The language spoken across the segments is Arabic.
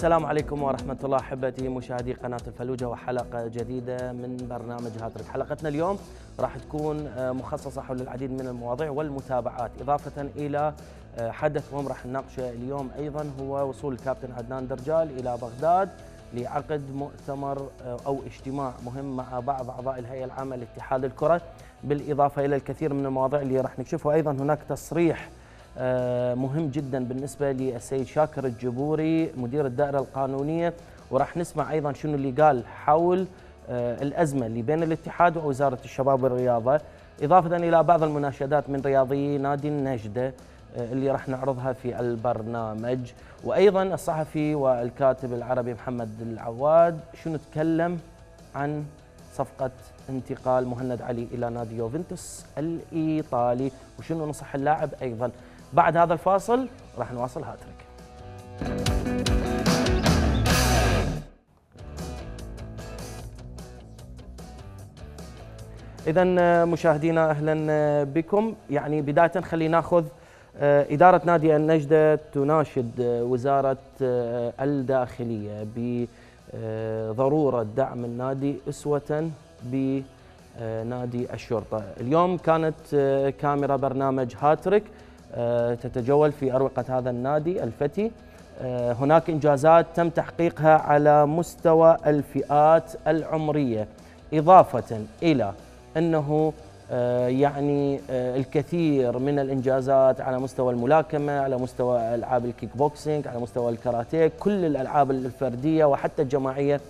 السلام عليكم ورحمة الله أحبتي مشاهدي قناة الفلوجة وحلقة جديدة من برنامج هاتريك حلقتنا اليوم راح تكون آه، مخصصة حول العديد من المواضيع والمتابعات إضافة إلى آه، حدث مهم راح نناقشه اليوم أيضا هو وصول الكابتن عدنان درجال إلى بغداد لعقد مؤتمر آه، أو اجتماع مهم مع بعض أعضاء الهيئة العامة لاتحاد الكرة بالإضافة إلى الكثير من المواضيع اللي راح نكشفها أيضا هناك تصريح آه، مهم جدا بالنسبه للسيد شاكر الجبوري مدير الدائره القانونيه وراح نسمع ايضا شنو اللي قال حول آه، الازمه اللي بين الاتحاد ووزاره الشباب والرياضه اضافه الى بعض المناشدات من رياضي نادي النجده آه، اللي راح نعرضها في البرنامج وايضا الصحفي والكاتب العربي محمد العواد شنو تكلم عن صفقة انتقال مهند علي إلى نادي يوفنتوس الإيطالي وشنو نصح اللاعب أيضا بعد هذا الفاصل راح نواصل هاتريك اذا آه، مشاهدينا اهلا آه، بكم يعني بدايه خلينا ناخذ آه، إدارة نادي النجدة تناشد وزارة الداخلية بضرورة دعم النادي أسوة بنادي الشرطة اليوم كانت كاميرا برنامج هاتريك آه، تتجول في أروقة هذا النادي الفتي آه، هناك إنجازات تم تحقيقها على مستوى الفئات العمرية إضافة إلى أنه آه، يعني الكثير من الانجازات على مستوى الملاكمه، على مستوى العاب الكيك بوكسينج، على مستوى الكاراتيه، كل الالعاب الفرديه وحتى الجماعيه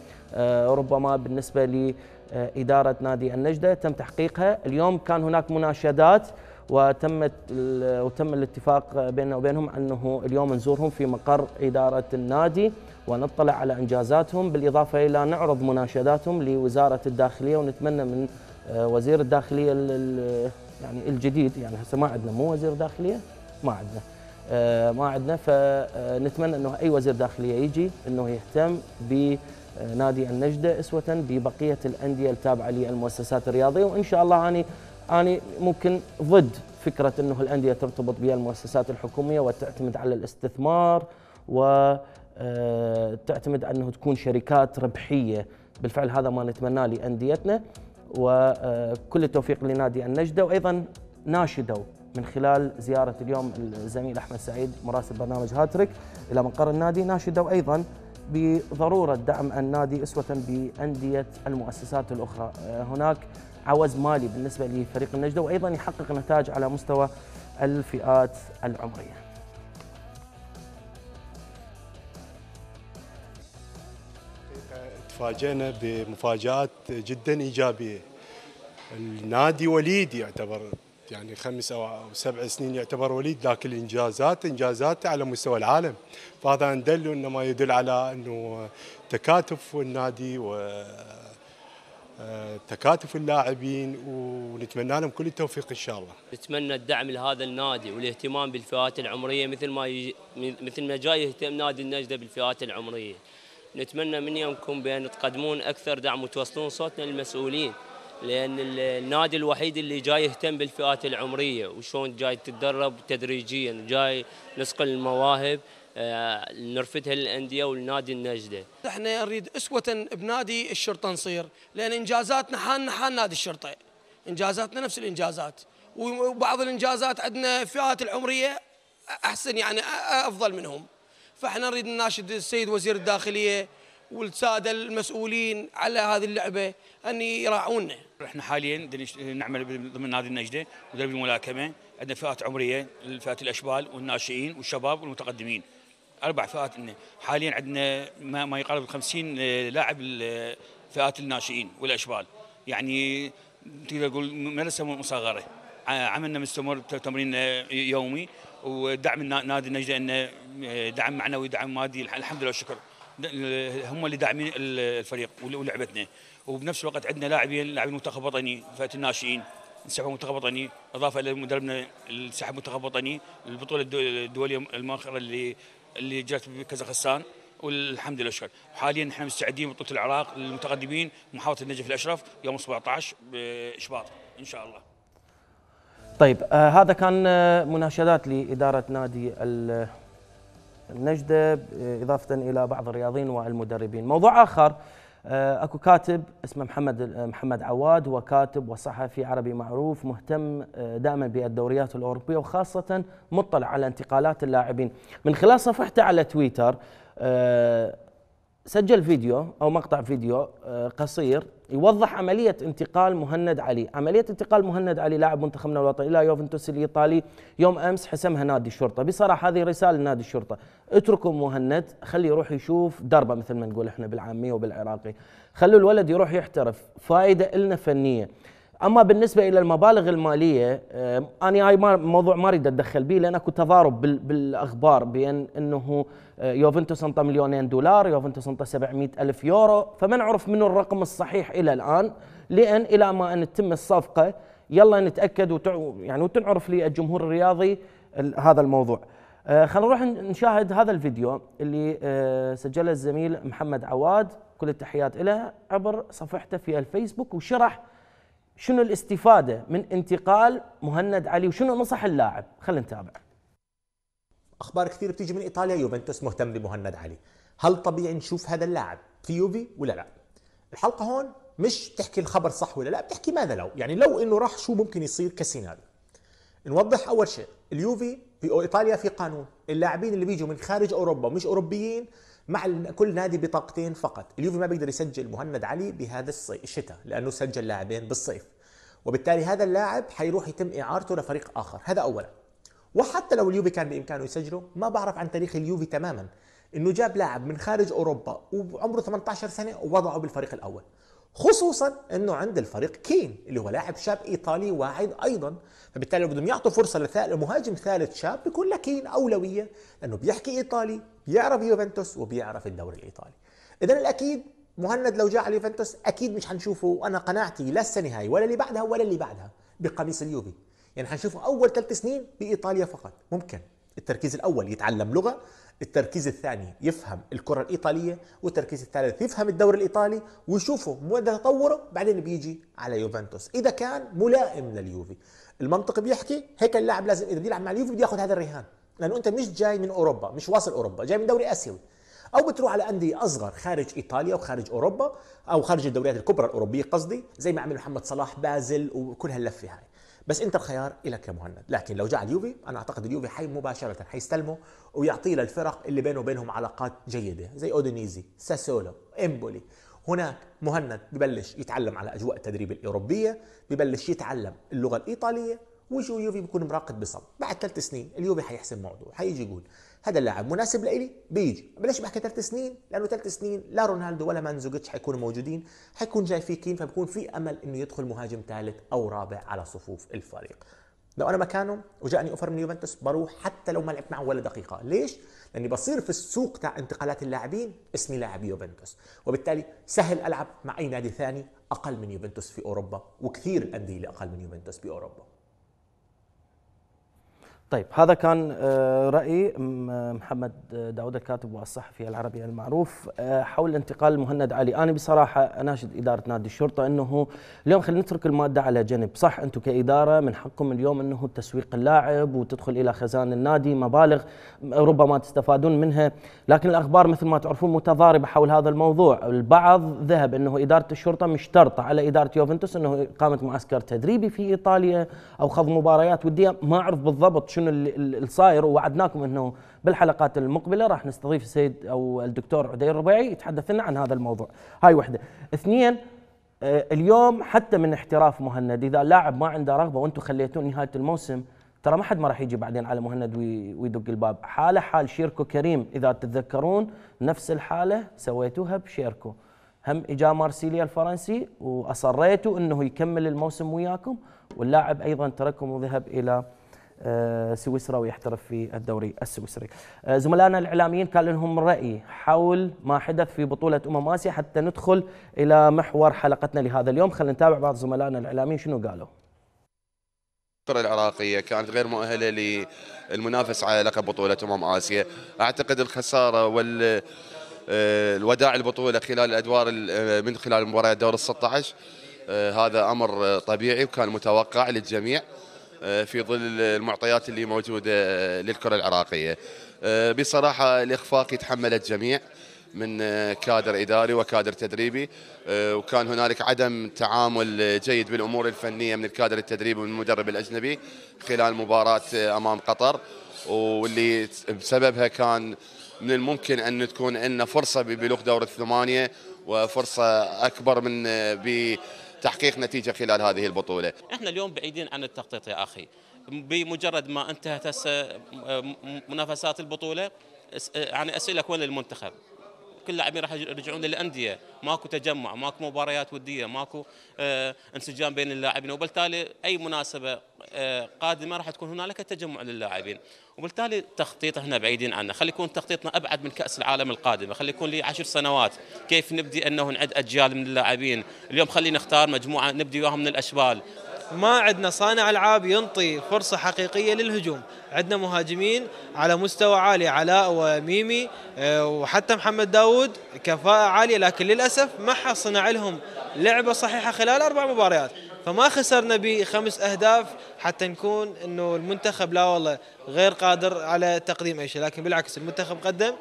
ربما بالنسبه لاداره نادي النجده تم تحقيقها، اليوم كان هناك مناشدات وتمت وتم الاتفاق بيننا وبينهم انه اليوم نزورهم في مقر اداره النادي ونطلع على انجازاتهم بالاضافه الى نعرض مناشداتهم لوزاره الداخليه ونتمنى من آه، وزير الداخليه يعني الجديد يعني هسه ما عندنا مو وزير داخليه ما عندنا آه، ما عندنا فنتمنى آه، انه اي وزير داخليه يجي انه يهتم ب نادي النجدة أسوة ببقية الأندية التابعة للمؤسسات الرياضية وإن شاء الله يعني أنا ممكن ضد فكرة أنه الأندية ترتبط بها المؤسسات الحكومية وتعتمد على الاستثمار وتعتمد آه، أنه تكون شركات ربحية بالفعل هذا ما نتمناه لأنديتنا وكل آه، التوفيق لنادي النجدة وأيضا ناشدوا من خلال زيارة اليوم الزميل أحمد سعيد مراسل برنامج هاتريك إلى مقر النادي ناشدوا أيضا بضرورة دعم النادي أسوة بأندية المؤسسات الأخرى آه، هناك عوز مالي بالنسبة لفريق النجدة وأيضا يحقق نتائج على مستوى الفئات العمرية تفاجئنا بمفاجآت جدا إيجابية النادي وليد يعتبر يعني خمس أو سبع سنين يعتبر وليد لكن الإنجازات إنجازات على مستوى العالم فهذا ندل إنما يدل على أنه تكاتف النادي و آه، تكاتف اللاعبين ونتمنى لهم كل التوفيق ان شاء الله. نتمنى الدعم لهذا النادي والاهتمام بالفئات العمريه مثل ما يج... مثل ما جاي يهتم نادي النجده بالفئات العمريه. نتمنى من يومكم بان تقدمون اكثر دعم وتوصلون صوتنا للمسؤولين لان النادي الوحيد اللي جاي يهتم بالفئات العمريه وشون جاي تتدرب تدريجيا جاي نسقل المواهب آه، نرفدها للانديه ولنادي النجده. احنا نريد اسوه بنادي الشرطه نصير لان انجازاتنا حالنا حال نادي الشرطه. انجازاتنا نفس الانجازات وبعض الانجازات عندنا فئات العمريه احسن يعني افضل منهم. فاحنا نريد نناشد السيد وزير الداخليه والساده المسؤولين على هذه اللعبه ان يراعونا. احنا حاليا نعمل ضمن نادي النجده مدرب الملاكمه عندنا فئات عمريه فئات الاشبال والناشئين والشباب والمتقدمين. اربع فئات إن حاليا عندنا ما, ما يقارب آه، ال 50 آه، لاعب فئات الناشئين والاشبال يعني تقدر تقول مدرسه مصغره عملنا مستمر تمرين آه، يومي ودعم نادي النجده انه دعم معنوي دعم مادي الحمد لله والشكر هم اللي داعمين الفريق ولعبتنا وبنفس الوقت عندنا لاعبين لاعبين منتخب وطني فئه الناشئين انسحبوا منتخب وطني اضافه الى مدربنا اللي انسحب منتخب وطني البطوله الدوليه المؤخره اللي اللي جات بكازاخستان والحمد لله شكر حاليا احنا مستعدين بطوله العراق للمتقدمين محافظه النجف الاشرف يوم 17 باشباط ان شاء الله طيب آه هذا كان آه، مناشدات لاداره نادي النجده آه، اضافه الى بعض الرياضيين والمدربين موضوع اخر آه، اكو كاتب اسمه محمد آه، محمد عواد هو كاتب وصحفي عربي معروف مهتم آه، دائما بالدوريات الاوروبيه وخاصه مطلع على انتقالات اللاعبين من خلال صفحته على تويتر سجل فيديو او مقطع فيديو آه، قصير يوضح عمليه انتقال مهند علي، عمليه انتقال مهند علي لاعب منتخبنا الوطني الى يوفنتوس الايطالي يوم امس حسمها نادي الشرطه، بصراحه هذه رساله لنادي الشرطه، اتركوا مهند خليه يروح يشوف دربه مثل ما نقول احنا بالعاميه وبالعراقي، خلوا الولد يروح يحترف، فائده النا فنيه. اما بالنسبه الى المبالغ الماليه انا هاي موضوع ما اريد اتدخل به لان اكو تضارب بالاخبار بين انه آه، يوفنتوس انطى مليونين دولار يوفنتوس انطى 700 الف يورو فما نعرف منو الرقم الصحيح الى الان لان الى ما ان تتم الصفقه يلا نتاكد يعني وتنعرف لي الجمهور الرياضي هذا الموضوع آه، خلينا نروح نشاهد هذا الفيديو اللي آه، سجله الزميل محمد عواد كل التحيات له عبر صفحته في الفيسبوك وشرح شنو الاستفاده من انتقال مهند علي وشنو نصح اللاعب؟ خلينا نتابع. اخبار كثير بتيجي من ايطاليا يوفنتوس مهتم بمهند علي، هل طبيعي نشوف هذا اللاعب في يوفي ولا لا؟ الحلقه هون مش بتحكي الخبر صح ولا لا، بتحكي ماذا لو، يعني لو انه راح شو ممكن يصير كسيناريو. نوضح اول شيء، اليوفي في ايطاليا في قانون، اللاعبين اللي بيجوا من خارج اوروبا مش اوروبيين مع كل نادي بطاقتين فقط اليوفي ما بيقدر يسجل مهند علي بهذا الشتاء لانه سجل لاعبين بالصيف وبالتالي هذا اللاعب حيروح يتم اعارته لفريق اخر هذا اولا وحتى لو اليوفي كان بامكانه يسجله ما بعرف عن تاريخ اليوفي تماما انه جاب لاعب من خارج اوروبا وعمره 18 سنه ووضعه بالفريق الاول خصوصا انه عند الفريق كين اللي هو لاعب شاب ايطالي واعد ايضا فبالتالي لو بدهم يعطوا فرصه لمهاجم ثالث شاب بيكون لكين اولويه لانه بيحكي ايطالي بيعرف يوفنتوس وبيعرف الدوري الايطالي اذا الاكيد مهند لو جاء على اليوفنتوس اكيد مش حنشوفه وانا قناعتي لا السنه هاي ولا اللي بعدها ولا اللي بعدها بقميص اليوفي يعني حنشوفه اول ثلاث سنين بايطاليا فقط ممكن التركيز الاول يتعلم لغه التركيز الثاني يفهم الكره الايطاليه والتركيز الثالث يفهم الدوري الايطالي ويشوفه مدى تطوره بعدين بيجي على يوفنتوس اذا كان ملائم لليوفي المنطق بيحكي هيك اللاعب لازم اذا بده يلعب مع اليوفي بده ياخذ هذا الرهان لانه انت مش جاي من اوروبا مش واصل اوروبا جاي من دوري اسيوي او بتروح على انديه اصغر خارج ايطاليا وخارج اوروبا او خارج الدوريات الكبرى الاوروبيه قصدي زي ما عمل محمد صلاح بازل وكل هاللفه هاي بس انت الخيار لك يا مهند لكن لو جاء اليوفي انا اعتقد اليوفي حي مباشره حيستلمه ويعطيه للفرق اللي بينه وبينهم علاقات جيده زي اودينيزي ساسولو امبولي هناك مهند ببلش يتعلم على اجواء التدريب الاوروبيه ببلش يتعلم اللغه الايطاليه وشو اليوفي بيكون مراقد بصب بعد ثلاث سنين اليوفي حيحسم موضوع حيجي يقول هذا اللاعب مناسب لإلي بيجي بلاش بحكي ثلاث سنين لانه ثلاث سنين لا رونالدو ولا مانزوجيتش حيكونوا موجودين حيكون جاي في كين فبكون في امل انه يدخل مهاجم ثالث او رابع على صفوف الفريق لو انا مكانه وجاءني اوفر من يوفنتوس بروح حتى لو ما لعبت معه ولا دقيقه ليش لاني بصير في السوق تاع انتقالات اللاعبين اسمي لاعب يوفنتوس وبالتالي سهل العب مع اي نادي ثاني اقل من يوفنتوس في اوروبا وكثير الانديه اللي اقل من يوفنتوس اوروبا طيب هذا كان آه، رأي آه، محمد آه، داود الكاتب والصحفي العربي المعروف حول انتقال مهند علي أنا بصراحة أناشد إدارة نادي الشرطة أنه اليوم خلينا نترك المادة على جنب صح أنتم كإدارة من حقكم اليوم أنه تسويق اللاعب وتدخل إلى خزان النادي مبالغ ربما تستفادون منها لكن الأخبار مثل ما تعرفون متضاربة حول هذا الموضوع البعض ذهب أنه إدارة الشرطة مشترطة على إدارة يوفنتوس أنه إقامة معسكر تدريبي في إيطاليا أو خذ مباريات ودية ما أعرف بالضبط شنو اللي صاير ووعدناكم انه بالحلقات المقبله راح نستضيف السيد او الدكتور عدي الربيعي يتحدث لنا عن هذا الموضوع هاي وحده اثنين آه، اليوم حتى من احتراف مهند اذا اللاعب ما عنده رغبه وانتم خليتوه نهايه الموسم ترى ما حد ما راح يجي بعدين على مهند ويدق الباب حاله حال شيركو كريم اذا تتذكرون نفس الحاله سويتوها بشيركو هم اجا مارسيليا الفرنسي واصريتوا انه يكمل الموسم وياكم واللاعب ايضا ترككم وذهب الى آه، سويسرا ويحترف في الدوري السويسري آه، زملائنا الإعلاميين كان لهم رأي حول ما حدث في بطولة أمم آسيا حتى ندخل إلى محور حلقتنا لهذا اليوم خلينا نتابع بعض زملائنا الإعلاميين شنو قالوا الكرة العراقية كانت غير مؤهلة للمنافس على لقب بطولة أمم آسيا أعتقد الخسارة وال آه، الوداع البطولة خلال الأدوار من خلال مباريات دور ال 16 هذا أمر طبيعي وكان متوقع للجميع آه، في ظل المعطيات اللي موجودة آه، للكرة العراقية آه، بصراحة الإخفاق يتحمل الجميع من كادر إداري وكادر تدريبي وكان هنالك عدم تعامل جيد بالأمور الفنية من الكادر التدريبي ومن المدرب الأجنبي خلال مباراة أمام قطر واللي بسببها كان من الممكن أن تكون عندنا فرصة ببلوغ دور الثمانية وفرصة أكبر من تحقيق نتيجه خلال هذه البطوله. احنا اليوم بعيدين عن التخطيط يا اخي بمجرد ما انتهت منافسات البطوله يعني اسئله وين المنتخب؟ كل اللاعبين راح يرجعون للانديه، ماكو تجمع، ماكو مباريات وديه، ماكو آه انسجام بين اللاعبين وبالتالي اي مناسبه آه قادمه راح تكون هنالك تجمع للاعبين. وبالتالي تخطيط احنا بعيدين عنه، خلي يكون تخطيطنا ابعد من كاس العالم القادمه، خلي يكون لي عشر سنوات، كيف نبدي انه نعد اجيال من اللاعبين، اليوم خلينا نختار مجموعه نبدي وياهم من الاشبال. ما عندنا صانع العاب ينطي فرصه حقيقيه للهجوم، عندنا مهاجمين على مستوى عالي علاء وميمي آه، وحتى محمد داوود كفاءه عاليه لكن للاسف ما حد صنع لهم لعبه صحيحه خلال اربع مباريات، فما خسرنا بخمس اهداف حتى نكون انه المنتخب لا والله غير قادر على تقديم اي شيء لكن بالعكس المنتخب قدم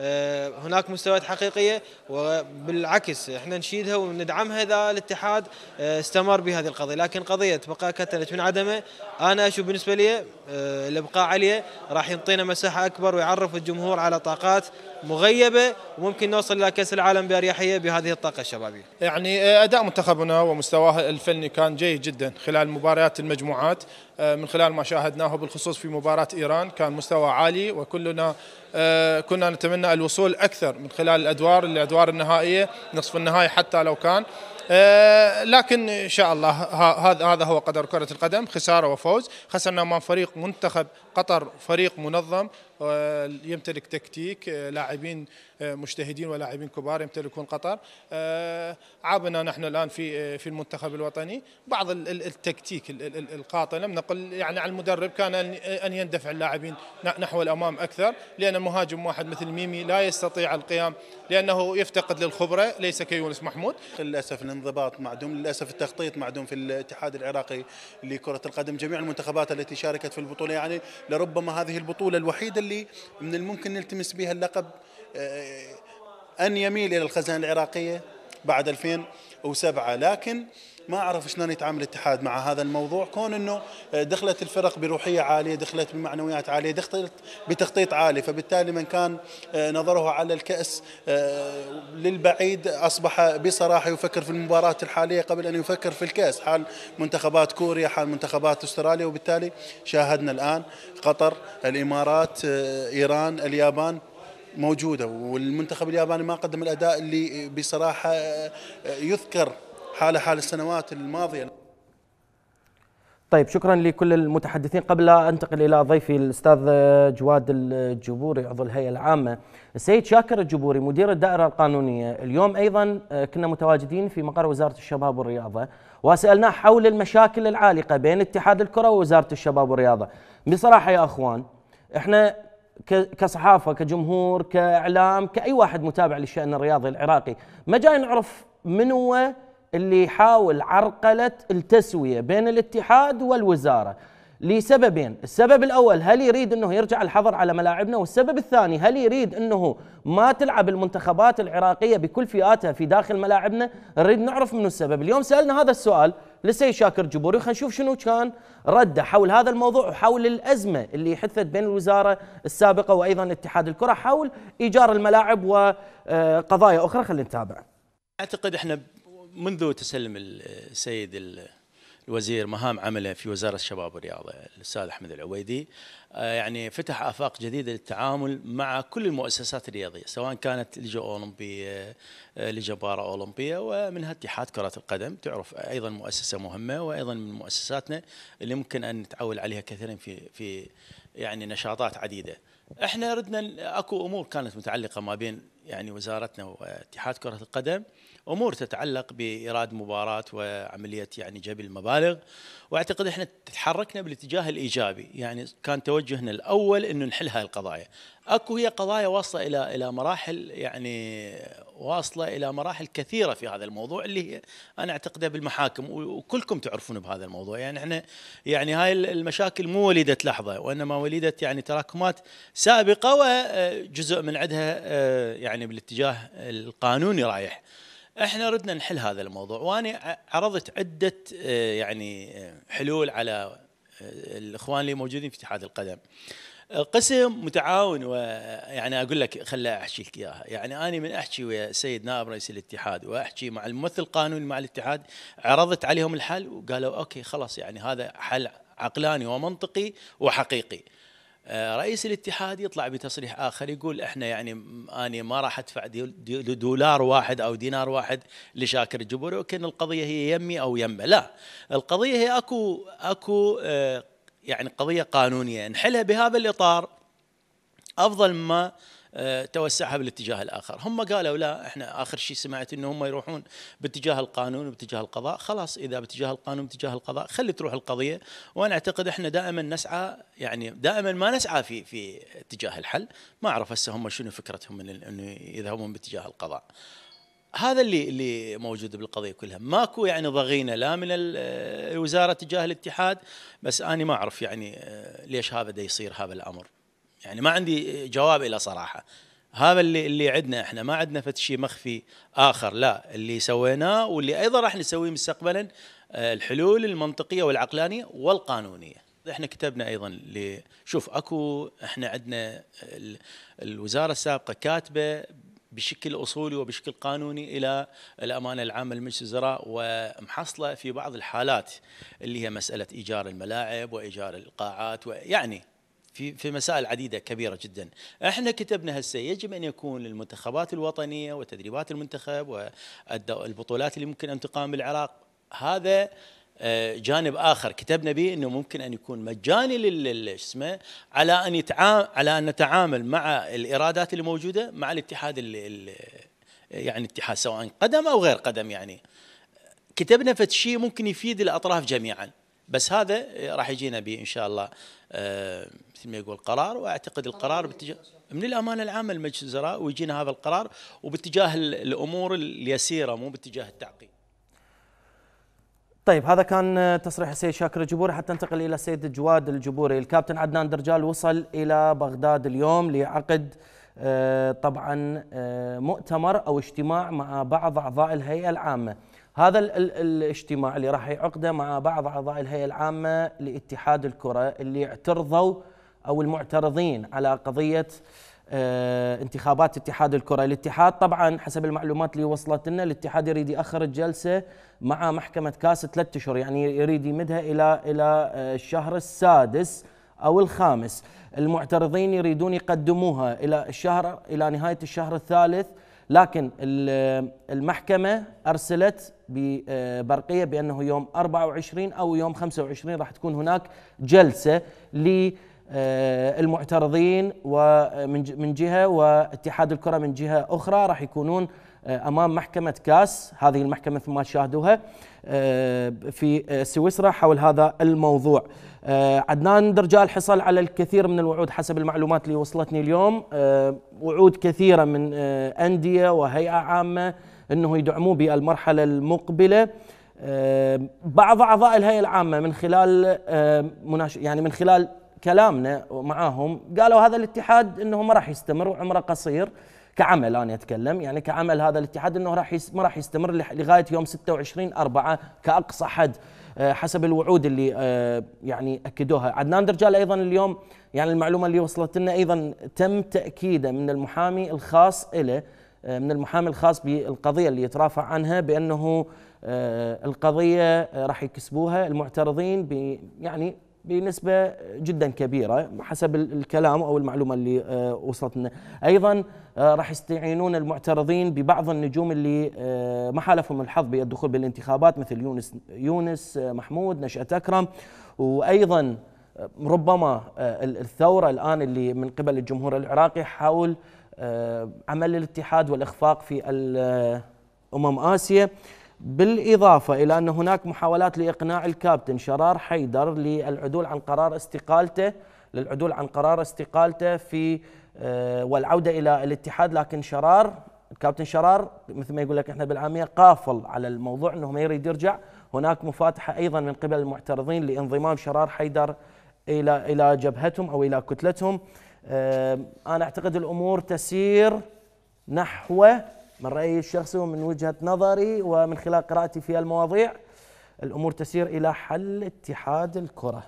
آه، هناك مستويات حقيقيه وبالعكس احنا نشيدها وندعمها اذا الاتحاد آه، استمر بهذه القضيه لكن قضيه بقاء كتلت من عدمه انا اشوف بالنسبه لي الابقاء آه، عليه راح يعطينا مساحه اكبر ويعرف الجمهور على طاقات مغيبه وممكن نوصل الى كاس العالم باريحيه بهذه الطاقه الشبابيه. يعني اداء منتخبنا ومستواه الفني كان جيد جدا خلال مباريات المجموعات آه، من خلال ما شاهدناه بالخصوص في مباراة إيران كان مستوى عالي وكلنا آه، كنا نتمنى الوصول أكثر من خلال الأدوار الأدوار النهائية نصف النهائي حتى لو كان آه، لكن ان شاء الله هذا هذا هو قدر كره القدم خساره وفوز خسرنا مع فريق منتخب قطر فريق منظم آه، يمتلك تكتيك آه، لاعبين آه، مجتهدين ولاعبين كبار يمتلكون قطر عابنا نحن الان في في المنتخب الوطني بعض التكتيك القاطع لم نقل يعني على المدرب كان ان يندفع اللاعبين نحو الامام اكثر لان مهاجم واحد مثل ميمي لا يستطيع القيام لانه يفتقد للخبره ليس كيونس محمود للاسف الانضباط معدوم للاسف التخطيط معدوم في الاتحاد العراقي لكره القدم جميع المنتخبات التي شاركت في البطوله يعني لربما هذه البطوله الوحيده اللي من الممكن نلتمس بها اللقب آه، آه، أن يميل إلى الخزانة العراقية بعد 2007 لكن ما اعرف شلون يتعامل الاتحاد مع هذا الموضوع كون انه آه، دخلت الفرق بروحيه عاليه دخلت بمعنويات عاليه دخلت بتخطيط عالي فبالتالي من كان آه، نظره على الكاس آه، للبعيد اصبح بصراحه يفكر في المباراه الحاليه قبل ان يفكر في الكاس حال منتخبات كوريا حال منتخبات استراليا وبالتالي شاهدنا الان قطر الامارات ايران اليابان موجوده والمنتخب الياباني ما قدم الاداء اللي بصراحه يذكر حاله حال السنوات الماضيه طيب شكرا لكل المتحدثين قبل انتقل الى ضيفي الاستاذ جواد الجبوري عضو الهيئه العامه السيد شاكر الجبوري مدير الدائره القانونيه اليوم ايضا آه، كنا متواجدين في مقر وزاره الشباب والرياضه وسالناه حول المشاكل العالقه بين اتحاد الكره ووزاره الشباب والرياضه بصراحه يا اخوان احنا كصحافه كجمهور كاعلام كاي واحد متابع للشان الرياضي العراقي ما جاي نعرف من هو اللي يحاول عرقله التسويه بين الاتحاد والوزاره لسببين السبب الأول هل يريد أنه يرجع الحظر على ملاعبنا والسبب الثاني هل يريد أنه ما تلعب المنتخبات العراقية بكل فئاتها في داخل ملاعبنا نريد نعرف منه السبب اليوم سألنا هذا السؤال لسي شاكر جبوري خلينا نشوف شنو كان رده حول هذا الموضوع وحول الازمه اللي حدثت بين الوزاره السابقه وايضا اتحاد الكره حول ايجار الملاعب وقضايا اخرى خلينا نتابع. اعتقد احنا منذ تسلم السيد الوزير مهام عمله في وزاره الشباب والرياضه الاستاذ احمد العويدي آه، يعني فتح افاق جديده للتعامل مع كل المؤسسات الرياضيه سواء كانت لجا اولمبيه آه، لجا بارا اولمبيه ومنها اتحاد كره القدم تعرف ايضا مؤسسه مهمه وايضا من مؤسساتنا اللي ممكن ان نتعول عليها كثيرا في في يعني نشاطات عديده احنا ردنا اكو امور كانت متعلقه ما بين يعني وزارتنا واتحاد كرة القدم أمور تتعلق بإيراد مباراة وعملية يعني جلب المبالغ وأعتقد إحنا تحركنا بالاتجاه الإيجابي يعني كان توجهنا الأول أنه نحل هاي القضايا أكو هي قضايا واصلة إلى إلى مراحل يعني واصلة إلى مراحل كثيرة في هذا الموضوع اللي هي أنا أعتقدها بالمحاكم وكلكم تعرفون بهذا الموضوع يعني إحنا يعني هاي المشاكل مو وليدة لحظة وإنما وليدة يعني تراكمات سابقة وجزء من عندها آه، يعني يعني بالاتجاه القانوني رايح احنا ردنا نحل هذا الموضوع وانا عرضت عده آه، يعني آه، حلول على آه، الاخوان اللي موجودين في اتحاد القدم قسم متعاون ويعني اقول لك خله احكي لك اياها يعني انا من احكي ويا السيد نائب رئيس الاتحاد واحكي مع الممثل القانوني مع الاتحاد عرضت عليهم الحل وقالوا اوكي خلاص يعني هذا حل عقلاني ومنطقي وحقيقي آه، رئيس الاتحاد يطلع بتصريح اخر يقول احنا يعني اني ما راح ادفع دولار واحد او دينار واحد لشاكر الجبوري وكان القضيه هي يمي او يمه لا القضيه هي اكو اكو آه، يعني قضيه قانونيه نحلها بهذا الاطار افضل ما آه، توسعها بالاتجاه الاخر هم قالوا لا احنا اخر شيء سمعت انه هم يروحون باتجاه القانون وباتجاه القضاء خلاص اذا باتجاه القانون باتجاه القضاء خلي تروح القضيه وانا اعتقد احنا دائما نسعى يعني دائما ما نسعى في في اتجاه الحل ما اعرف هسه هم شنو فكرتهم من انه يذهبون باتجاه القضاء هذا اللي اللي موجود بالقضيه كلها ماكو يعني ضغينه لا من آه، الوزاره تجاه الاتحاد بس انا ما اعرف يعني آه، ليش هذا يصير هذا الامر يعني ما عندي جواب الى صراحه هذا اللي اللي عندنا احنا ما عندنا فد شيء مخفي اخر لا اللي سويناه واللي ايضا راح نسويه مستقبلا آه، الحلول المنطقيه والعقلانيه والقانونيه احنا كتبنا ايضا شوف اكو احنا عندنا الوزاره السابقه كاتبه بشكل اصولي وبشكل قانوني الى الامانه العامه لمجلس الوزراء ومحصله في بعض الحالات اللي هي مساله ايجار الملاعب وايجار القاعات ويعني في في مسائل عديده كبيره جدا احنا كتبنا هسه يجب ان يكون المنتخبات الوطنيه وتدريبات المنتخب والبطولات اللي ممكن ان تقام بالعراق هذا آه، جانب اخر كتبنا به انه ممكن ان يكون مجاني لل اسمه على ان يتعامل على ان نتعامل مع الايرادات اللي موجوده مع الاتحاد ال يعني الاتحاد سواء قدم او غير قدم يعني كتبنا فتشي ممكن يفيد الاطراف جميعا بس هذا راح يجينا به ان شاء الله آه، مثل ما يقول قرار واعتقد القرار باتجاه من الامانه العامه لمجلس الوزراء ويجينا هذا القرار وباتجاه الامور اليسيره مو باتجاه التعقيد. طيب هذا كان تصريح السيد شاكر الجبوري حتى ننتقل الى السيد جواد الجبوري، الكابتن عدنان درجال وصل الى بغداد اليوم لعقد آه، طبعا آه، مؤتمر او اجتماع مع بعض اعضاء الهيئه العامه. هذا ال ال الاجتماع اللي راح يعقده مع بعض اعضاء الهيئه العامه لاتحاد الكره اللي اعترضوا او المعترضين على قضيه اه انتخابات اتحاد الكره، الاتحاد طبعا حسب المعلومات اللي وصلت لنا الاتحاد يريد ياخر الجلسه مع محكمه كاس ثلاث اشهر يعني يريد يمدها الى الى آه، الشهر السادس او الخامس، المعترضين يريدون يقدموها الى الشهر الى نهايه الشهر الثالث لكن المحكمة أرسلت ببرقية بأنه يوم 24 أو يوم 25 راح تكون هناك جلسة لي آه، المعترضين آه، من جهه واتحاد الكره من جهه اخرى راح يكونون آه، امام محكمه كاس هذه المحكمه مثل ما شاهدوها في سويسرا حول هذا الموضوع عدنان درجال حصل على الكثير من الوعود حسب المعلومات اللي وصلتني اليوم وعود كثيره من انديه وهيئه عامه انه يدعموه بالمرحله المقبله بعض اعضاء الهيئه العامه من خلال يعني من خلال كلامنا معاهم قالوا هذا الاتحاد انه ما راح يستمر وعمره قصير كعمل انا اتكلم يعني كعمل هذا الاتحاد انه راح ما راح يستمر لغايه يوم 26 4 كاقصى حد آه، حسب الوعود اللي آه، يعني اكدوها عدنان درجال ايضا اليوم يعني المعلومه اللي وصلت لنا ايضا تم تاكيده من المحامي الخاص له آه، من المحامي الخاص بالقضيه اللي يترافع عنها بانه القضيه راح يكسبوها المعترضين يعني بنسبة جدا كبيرة حسب الكلام أو المعلومة اللي آه، وصلتنا أيضا آه، راح يستعينون المعترضين ببعض النجوم اللي آه، ما حالفهم الحظ بالدخول بالانتخابات مثل يونس, يونس محمود نشأة أكرم وأيضا ربما الثورة الآن اللي من قبل الجمهور العراقي حول عمل الاتحاد والإخفاق في أمم آسيا بالإضافة إلى أن هناك محاولات لإقناع الكابتن شرار حيدر للعدول عن قرار استقالته للعدول عن قرار استقالته في آه، والعودة إلى الاتحاد لكن شرار الكابتن شرار مثل ما يقول لك احنا بالعاميه قافل على الموضوع انه ما يريد يرجع هناك مفاتحه ايضا من قبل المعترضين لانضمام شرار حيدر الى الى جبهتهم او الى كتلتهم آه، انا اعتقد الامور تسير نحو من رأيي الشخصي ومن وجهة نظري ومن خلال قراءتي في المواضيع الأمور تسير إلى حل اتحاد الكرة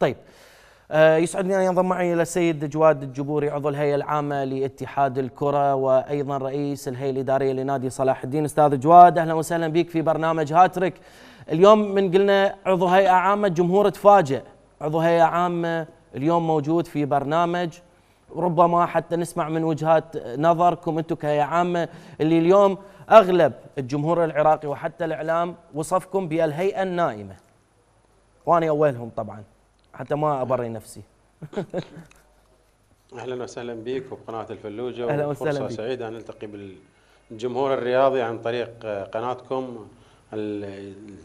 طيب آه، يسعدني أن ينضم معي إلى السيد جواد الجبوري عضو الهيئة العامة لاتحاد الكرة وأيضا رئيس الهيئة الإدارية لنادي صلاح الدين أستاذ جواد أهلا وسهلا بك في برنامج هاتريك اليوم من قلنا عضو هيئة عامة الجمهور تفاجئ عضو هيئة عامة اليوم موجود في برنامج ربما حتى نسمع من وجهات نظركم انتم كعامه اللي اليوم اغلب الجمهور العراقي وحتى الاعلام وصفكم بالهيئه النائمه. وانا اولهم طبعا حتى ما ابري نفسي. اهلا وسهلا بك وبقناه الفلوجه اهلا وسهلا فرصه سعيده ان نلتقي بالجمهور الرياضي عن طريق قناتكم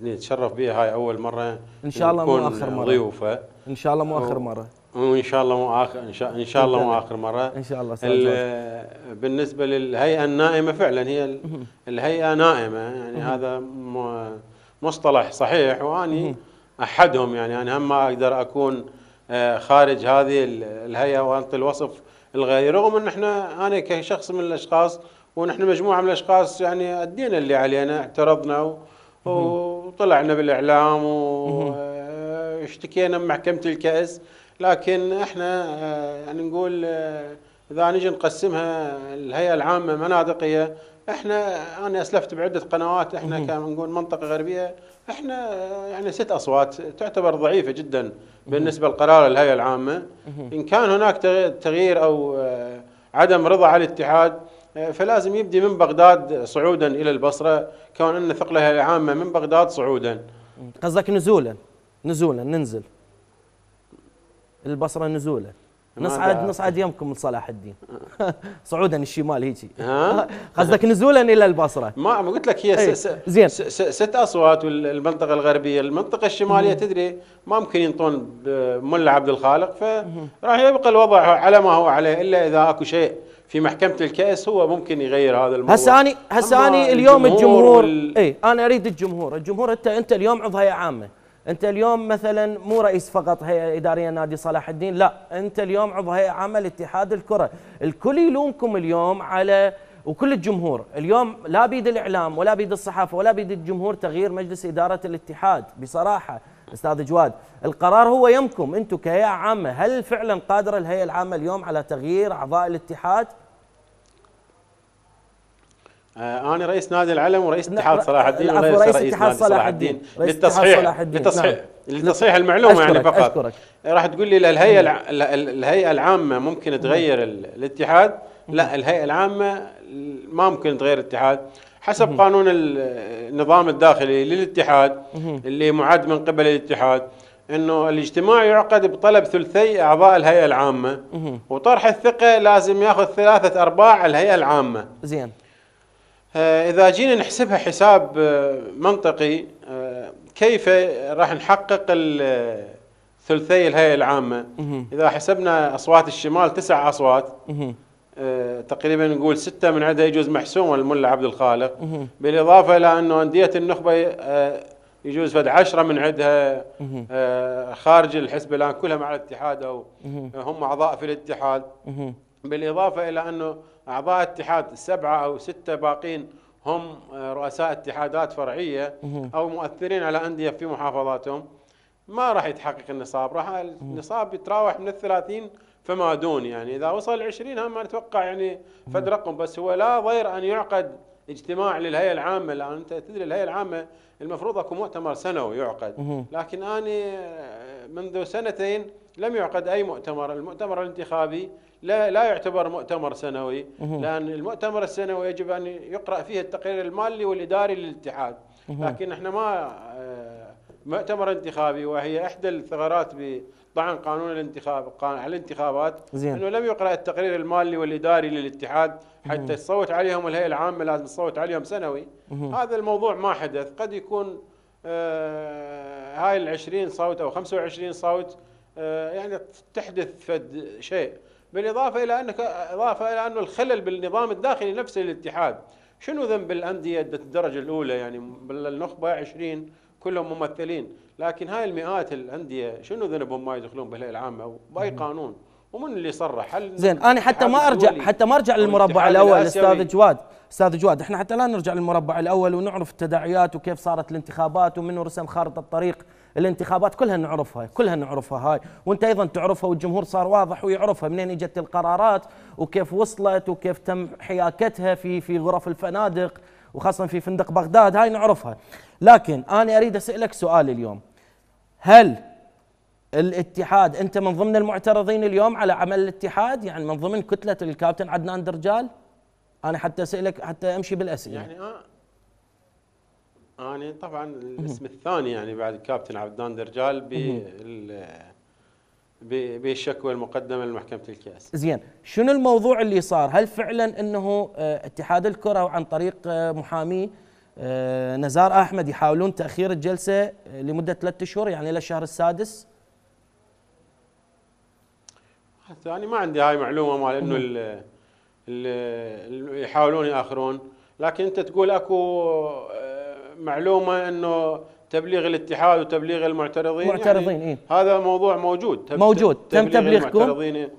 نتشرف بها هاي اول مره ان شاء الله مو اخر مره ضيوفه ان شاء الله مو اخر مره وان شاء الله مو اخر ان شاء ان شاء الله مو اخر مره ان شاء الله بالنسبه للهيئه النائمه فعلا هي الهيئه نائمه يعني هذا مصطلح صحيح واني احدهم يعني انا هم ما اقدر اكون آه، خارج هذه الهيئه وانطي الوصف الغير رغم ان احنا انا كشخص من الاشخاص ونحن مجموعه من الاشخاص يعني ادينا اللي علينا اعترضنا وطلعنا بالاعلام واشتكينا آه، بمحكمه الكاس لكن احنا آه، يعني نقول آه، اذا نجي نقسمها الهيئه العامه مناطقيه احنا آه، انا اسلفت بعده قنوات احنا كان نقول منطقه غربيه احنا يعني ست اصوات تعتبر ضعيفه جدا بالنسبه لقرار الهيئه العامه ان كان هناك تغيير او عدم رضا على الاتحاد فلازم يبدي من بغداد صعودا الى البصره كون ان ثقلها العامه من بغداد صعودا قصدك نزولا نزولا ننزل البصره نزولا نصعد نصعد يمكم لصلاح الدين صعودا الشمال هيجي قصدك نزولا الى البصره ما قلت لك هي إيه. س زين ست اصوات والمنطقه الغربيه المنطقه الشماليه تدري ما ممكن ينطون ملا عبد الخالق فراح يبقى الوضع على ما هو عليه الا اذا اكو شيء في محكمه الكاس هو ممكن يغير هذا الموضوع هسه اني هسه اني اليوم الجمهور, الجمهور وال... اي انا اريد الجمهور الجمهور انت انت اليوم عضو هيئه عامه انت اليوم مثلا مو رئيس فقط هيئه اداريه نادي صلاح الدين لا انت اليوم عضو هيئه عمل اتحاد الكره الكل يلومكم اليوم على وكل الجمهور اليوم لا بيد الاعلام ولا بيد الصحافه ولا بيد الجمهور تغيير مجلس اداره الاتحاد بصراحه استاذ جواد القرار هو يمكم انتم كهيئه عامه هل فعلا قادره الهيئه العامه اليوم على تغيير اعضاء الاتحاد آه، انا رئيس نادي العلم ورئيس اتحاد صلاح الدين ورئيس رئيس, رئيس اتحاد صلاح الدين للتصحيح نعم. للتصحيح نعم. لتصحيح المعلومه يعني فقط أشكرك. راح تقول لي الهيئه نعم. الهيئه العامه ممكن نعم. تغير الاتحاد لا الهيئه العامه ما ممكن تغير الاتحاد حسب قانون النظام الداخلي للاتحاد اللي معد من قبل الاتحاد انه الاجتماع يعقد بطلب ثلثي اعضاء الهيئه العامه وطرح الثقه لازم ياخذ ثلاثه ارباع الهيئه العامه زين آه، إذا جينا نحسبها حساب آه، منطقي آه، كيف راح نحقق ثلثي الهيئة العامة إذا حسبنا أصوات الشمال تسع أصوات تقريبا نقول ستة من عندها يجوز محسومة الملا عبد الخالق بالإضافة إلى أنه أندية النخبة يجوز فد عشرة من عندها خارج الحزب الآن كلها مع الاتحاد أو هم أعضاء في الاتحاد بالإضافة إلى أنه اعضاء اتحاد سبعه او سته باقين هم آه، رؤساء اتحادات فرعيه او مؤثرين على انديه في محافظاتهم ما راح يتحقق النصاب راح النصاب يتراوح من ال 30 فما دون يعني اذا وصل 20 هم نتوقع يعني فد رقم بس هو لا ضير ان يعقد اجتماع للهيئه العامه لان انت تدري الهيئه العامه المفروض اكو مؤتمر سنوي يعقد لكن اني آه، منذ سنتين لم يعقد اي مؤتمر، المؤتمر الانتخابي لا لا يعتبر مؤتمر سنوي لان المؤتمر السنوي يجب ان يقرا فيه التقرير المالي والاداري للاتحاد لكن احنا ما آه، مؤتمر انتخابي وهي احدى الثغرات بطعن قانون الانتخاب قانون الانتخابات زين. انه لم يقرا التقرير المالي والاداري للاتحاد حتى تصوت عليهم الهيئه العامه لازم تصوت عليهم سنوي هذا الموضوع ما حدث قد يكون آه هاي ال 20 صوت او 25 صوت آه يعني تحدث فد شيء بالاضافه الى انك اضافه الى انه الخلل بالنظام الداخلي نفسه للاتحاد شنو ذنب الانديه الدرجه الاولى يعني بالنخبه 20 كلهم ممثلين لكن هاي المئات الانديه شنو ذنبهم ما يدخلون بالهيئه العامه وباي قانون ومن اللي صرح هل زين انا حتى ما ارجع حتى ما ارجع للمربع الاول استاذ جواد استاذ جواد احنا حتى لا نرجع للمربع الاول ونعرف التداعيات وكيف صارت الانتخابات ومنو رسم خارطه الطريق الانتخابات كلها نعرفها كلها نعرفها هاي وانت ايضا تعرفها والجمهور صار واضح ويعرفها منين اجت القرارات وكيف وصلت وكيف تم حياكتها في في غرف الفنادق وخاصه في فندق بغداد هاي نعرفها لكن انا اريد اسالك سؤال اليوم هل الاتحاد انت من ضمن المعترضين اليوم على عمل الاتحاد يعني من ضمن كتله الكابتن عدنان درجال انا حتى اسالك حتى امشي بالاسئله يعني أنا طبعا الاسم الثاني يعني بعد الكابتن عبدان درجال بالشكوى المقدمه لمحكمه الكاس. زين، شنو الموضوع اللي صار؟ هل فعلا انه آه، اتحاد الكره عن طريق آه، محاميه آه، نزار احمد يحاولون تاخير الجلسه لمده ثلاثة شهور يعني الى الشهر السادس؟ حتى يعني انا ما عندي هاي معلومه مال انه اللي يحاولون ياخرون، لكن انت تقول اكو معلومه انه تبليغ الاتحاد وتبليغ المعترضين يعني معترضين يعني إيه؟ هذا موضوع موجود تب موجود تم تبليغكم المعترضين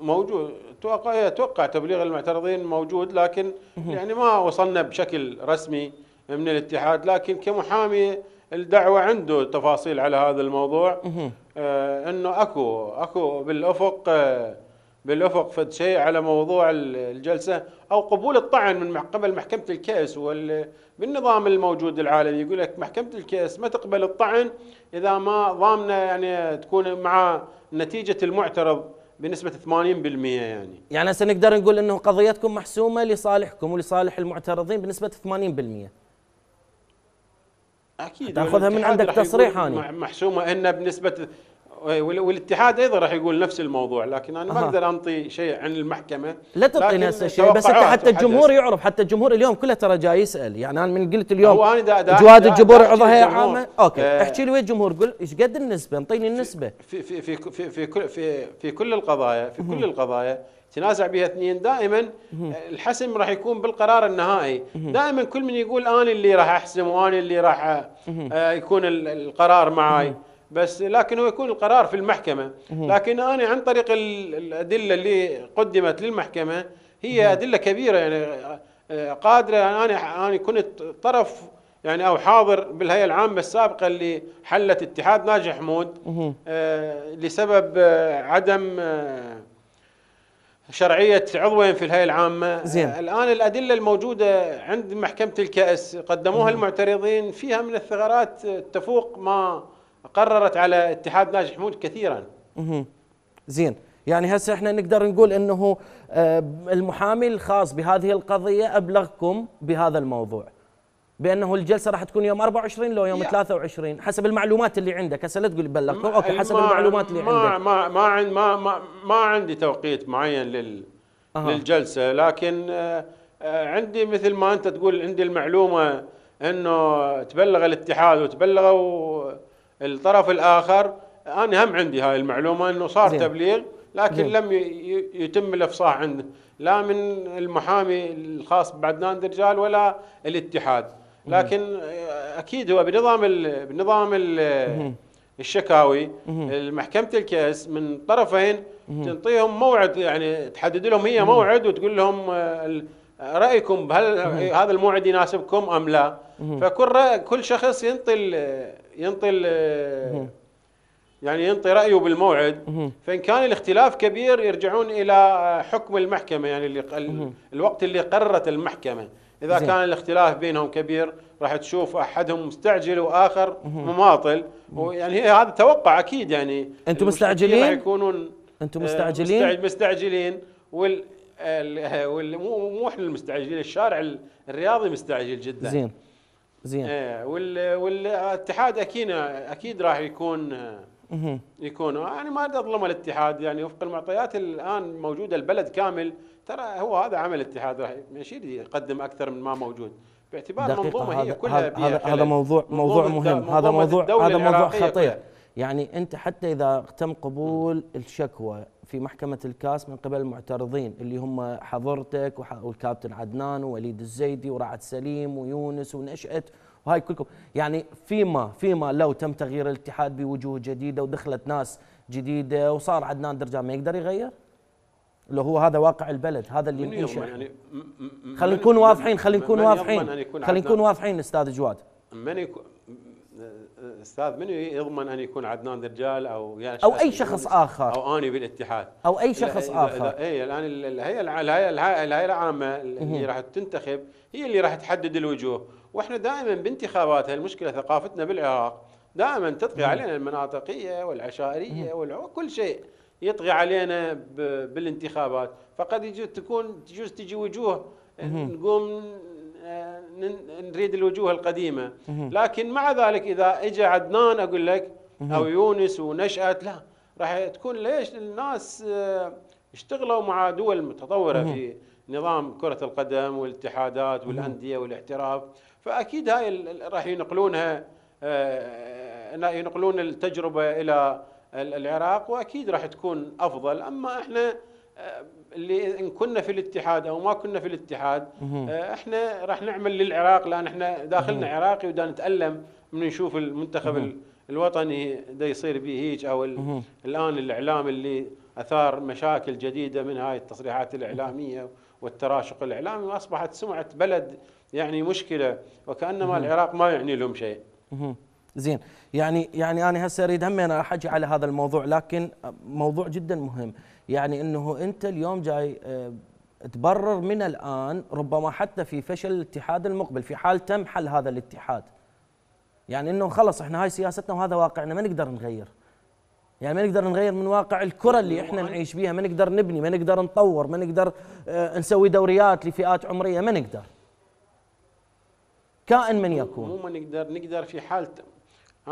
موجود اتوقع اتوقع إيه، تبليغ المعترضين موجود لكن يعني ما وصلنا بشكل رسمي من الاتحاد لكن كمحامي الدعوه عنده تفاصيل على هذا الموضوع آه انه اكو اكو بالافق آه بالأفق فد شيء على موضوع الجلسة أو قبول الطعن من قبل محكمة الكأس بالنظام الموجود العالمي يقول لك محكمة الكأس ما تقبل الطعن إذا ما ضامنة يعني تكون مع نتيجة المعترض بنسبة 80% يعني يعني هسه نقدر نقول أنه قضيتكم محسومة لصالحكم ولصالح المعترضين بنسبة 80% اكيد تاخذها من عندك تصريح هاني محسومه ان بنسبه إيه، والاتحاد ايضا راح يقول نفس الموضوع لكن انا ما اقدر انطي شيء عن المحكمه لا تعطي نفس الشيء بس انت حتى الجمهور يعرف حتى الجمهور اليوم كله ترى جاي يسال يعني انا من قلت اليوم أنا دا دا جواد الجمهور عضو هيئه عامه اوكي اه احكي لي ويا الجمهور قل ايش قد النسبه انطيني النسبه في في في في في كل في, في كل القضايا في كل القضايا تنازع بها اثنين دائما الحسم راح يكون بالقرار النهائي دائما كل من يقول انا اللي راح احسم وانا اللي راح آه، يكون القرار معي بس لكن هو يكون القرار في المحكمه لكن انا عن طريق الادله اللي قدمت للمحكمه هي ادله كبيره يعني آه، آه، قادره انا انا كنت طرف يعني او حاضر بالهيئه العامه السابقه اللي حلت اتحاد ناجي حمود آه، لسبب عدم شرعيه عضوين في الهيئه العامه زين. الان الادله الموجوده عند محكمه الكاس قدموها المعترضين فيها من الثغرات تفوق ما قررت على اتحاد ناجح حمود كثيرا اها زين يعني هسه احنا نقدر نقول انه آه، المحامي الخاص بهذه القضيه ابلغكم بهذا الموضوع بانه الجلسه راح تكون يوم 24 لو يوم 23 حسب المعلومات اللي عندك هسه لا تقول بلغكم اوكي حسب المعلومات اللي ما عندك ما ما عند ما ما, ما عندي توقيت معين لل أه. للجلسه لكن آه، آه، عندي مثل ما انت تقول عندي المعلومه انه تبلغ الاتحاد وتبلغوا الطرف الاخر انا هم عندي هاي المعلومه انه صار زين. تبليغ لكن زين. لم يتم الافصاح عنه لا من المحامي الخاص بعدنان درجال ولا الاتحاد لكن مم. آه، اكيد هو بنظام الـ بنظام الـ الشكاوي محكمه الكاس من طرفين تنطيهم موعد يعني تحدد لهم هي موعد وتقول لهم آه، رايكم هل هذا الموعد يناسبكم ام لا فكل كل شخص ينطي ينطي يعني ينطي رايه بالموعد فان كان الاختلاف كبير يرجعون الى حكم المحكمه يعني اللي الوقت اللي قررت المحكمه اذا زي. كان الاختلاف بينهم كبير راح تشوف احدهم مستعجل واخر مماطل ويعني هي هذا توقع اكيد يعني انتم مستعجلين يكونون انتم آه، مستعجلين مستعجلين وال مو مو احنا المستعجلين الشارع الرياضي مستعجل جدا زين زين ايه وال والاتحاد اكيد اكيد راح يكون يكون يعني ما اريد اظلم الاتحاد يعني وفق المعطيات الان موجوده البلد كامل ترى هو هذا عمل الاتحاد راح يقدم اكثر من ما موجود باعتبار المنظومه هي كلها هذا هذا موضوع موضوع مهم هذا موضوع هذا موضوع خطير يعني انت حتى اذا تم قبول الشكوى في محكمة الكاس من قبل المعترضين اللي هم حضرتك والكابتن عدنان ووليد الزيدي ورعد سليم ويونس ونشأت وهاي كلكم يعني فيما فيما لو تم تغيير الاتحاد بوجوه جديدة ودخلت ناس جديدة وصار عدنان درجان ما يقدر يغير اللي هو هذا واقع البلد هذا اللي ينشأ يعني خلينا نكون واضحين خلينا نكون واضحين خلينا نكون واضحين استاذ جواد من يكون استاذ منو يضمن ان يكون عدنان درجال او يعني او اي شخص اخر او اني بالاتحاد او اي شخص اخر اي الان الهيئه الهيئه العامه اللي راح تنتخب هي اللي راح تحدد الوجوه واحنا دائما بانتخاباتها المشكله ثقافتنا بالعراق دائما تطغي علينا المناطقيه والعشائريه وكل شيء يطغي علينا بالانتخابات فقد يجوز تكون تجوز تجي وجوه نقوم آه، نريد الوجوه القديمه لكن مع ذلك اذا اجى عدنان اقول لك او يونس ونشات لا راح تكون ليش الناس آه، اشتغلوا مع دول متطوره في نظام كره القدم والاتحادات والانديه والاحتراف فاكيد هاي راح ينقلونها آه، ينقلون التجربه الى العراق واكيد راح تكون افضل اما احنا اللي ان كنا في الاتحاد او ما كنا في الاتحاد آه، احنا راح نعمل للعراق لان احنا داخلنا عراقي ودا نتالم من نشوف المنتخب الوطني دا يصير به هيك او الان الاعلام اللي اثار مشاكل جديده من هاي التصريحات الاعلاميه والتراشق الاعلامي واصبحت سمعه بلد يعني مشكله وكانما العراق ما يعني لهم شيء. زين يعني يعني انا هسه اريد همين راح اجي على هذا الموضوع لكن موضوع جدا مهم. يعني انه انت اليوم جاي آه، تبرر من الان ربما حتى في فشل الاتحاد المقبل في حال تم حل هذا الاتحاد يعني انه خلص احنا هاي سياستنا وهذا واقعنا ما نقدر نغير يعني ما نقدر نغير من واقع الكرة اللي احنا نعيش بيها ما نقدر نبني ما نقدر نطور ما نقدر آه، نسوي دوريات لفئات عمرية ما نقدر كائن من يكون مو ما نقدر نقدر في حال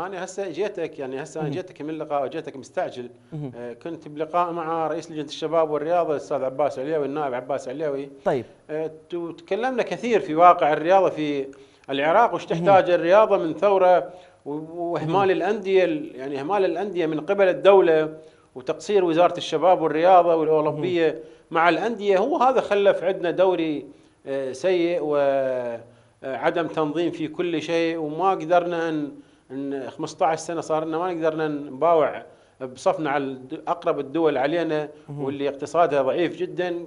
انا هسه جيتك يعني هسه انا جيتك من لقاء وجيتك مستعجل آه، كنت بلقاء مع رئيس لجنه الشباب والرياضه الاستاذ عباس عليوي النائب عباس عليوي طيب آه، تكلمنا كثير في واقع الرياضه في العراق وش تحتاج الرياضه من ثوره واهمال الانديه يعني اهمال الانديه من قبل الدوله وتقصير وزاره الشباب والرياضه والاولمبيه مع الانديه هو هذا خلف عندنا دوري آه، سيء وعدم تنظيم في كل شيء وما قدرنا ان ان 15 سنه صار لنا ما نقدر نباوع بصفنا على اقرب الدول علينا واللي اقتصادها ضعيف جدا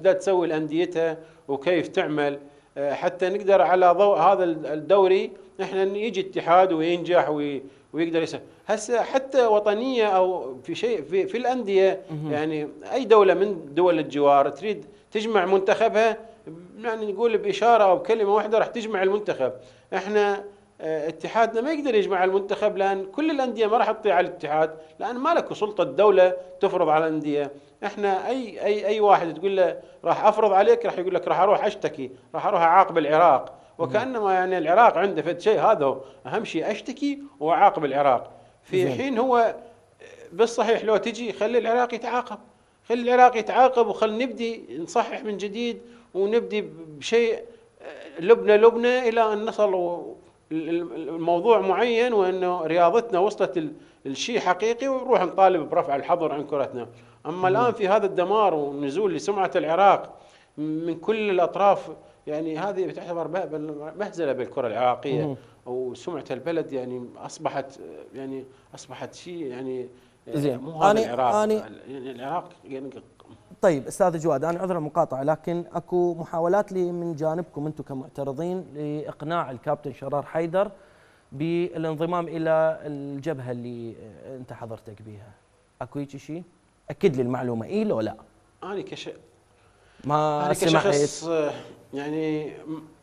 دا تسوي الانديتها وكيف تعمل آه، حتى نقدر على ضوء هذا الدوري احنا يجي اتحاد وينجح وي ويقدر يسوي هسه حتى وطنيه او في شيء في, في الانديه يعني اي دوله من دول الجوار تريد تجمع منتخبها يعني نقول باشاره او بكلمه واحده راح تجمع المنتخب احنا آه، اتحادنا ما يقدر يجمع المنتخب لان كل الانديه ما راح تطيع الاتحاد لان ما لك سلطه الدوله تفرض على الانديه احنا اي اي اي واحد تقول له راح افرض عليك راح يقول لك راح اروح اشتكي راح اروح اعاقب العراق وكانما يعني العراق عنده فد شيء هذا هو اهم شيء اشتكي واعاقب العراق في حين هو بالصحيح لو تجي خلي العراق يتعاقب خلي العراق يتعاقب وخل نبدي نصحح من جديد ونبدي بشيء لبنى آه، لبنى الى ان نصل الموضوع معين وانه رياضتنا وصلت الشيء حقيقي ونروح نطالب برفع الحظر عن كرتنا اما الان في هذا الدمار ونزول لسمعه العراق من كل الاطراف يعني هذه تعتبر مهزله بالكره العراقيه وسمعه البلد يعني اصبحت يعني اصبحت شيء يعني آه، زين مو هذا العراق يعني العراق يعني طيب استاذ جواد انا عذر المقاطعه لكن اكو محاولات لي من جانبكم انتم كمعترضين لاقناع الكابتن شرار حيدر بالانضمام الى الجبهه اللي آه، انت حضرتك بيها اكو هيك شيء اكد لي المعلومه اي لو لا انا كش ما أنا سمعت آه، يعني